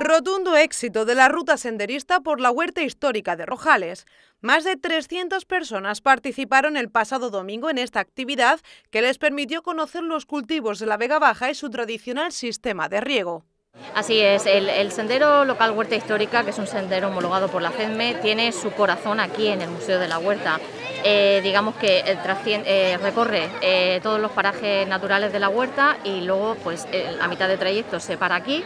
Rotundo éxito de la ruta senderista por la huerta histórica de Rojales. Más de 300 personas participaron el pasado domingo en esta actividad que les permitió conocer los cultivos de la Vega Baja y su tradicional sistema de riego. Así es, el, sendero local Huerta Histórica, que es un sendero homologado por la CEDME, tiene su corazón aquí en el Museo de la Huerta. Eh, digamos que eh, eh, recorre todos los parajes naturales de la huerta y luego, pues a mitad de trayecto, se para aquí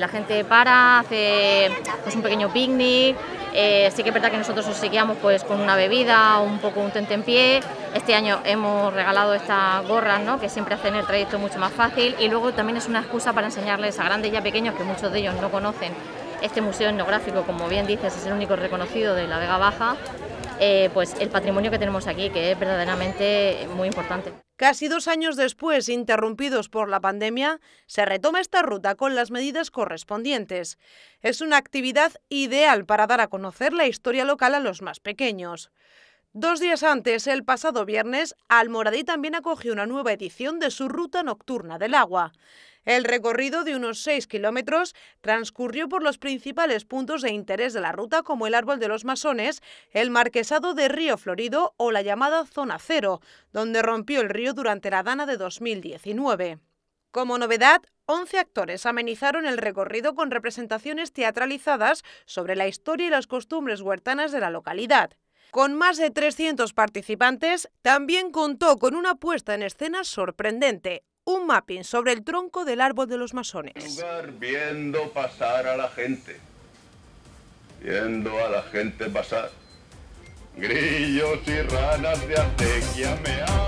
la gente para, hace pues, un pequeño picnic, eh, sí que es verdad que nosotros seguíamos pues, con una bebida, un poco un pie. Este año hemos regalado estas gorras, ¿no? que siempre hacen el trayecto mucho más fácil. Y luego también es una excusa para enseñarles a grandes y a pequeños, que muchos de ellos no conocen este museo etnográfico, como bien dices, es el único reconocido de la Vega Baja. Eh, pues el patrimonio que tenemos aquí, que es verdaderamente muy importante. Casi dos años después, interrumpidos por la pandemia, se retoma esta ruta con las medidas correspondientes. Es una actividad ideal para dar a conocer la historia local a los más pequeños. Dos días antes, el pasado viernes, Almoradí también acogió una nueva edición de su ruta nocturna del agua. El recorrido de unos 6 kilómetros transcurrió por los principales puntos de interés de la ruta como el Árbol de los Masones, el Marquesado de Río Florido o la llamada Zona Cero, donde rompió el río durante la dana de 2019. Como novedad, 11 actores amenizaron el recorrido con representaciones teatralizadas sobre la historia y las costumbres huertanas de la localidad. Con más de 300 participantes, también contó con una puesta en escena sorprendente, un mapping sobre el tronco del árbol de los masones. viendo pasar a la gente, viendo a la gente pasar, grillos y ranas de acequia me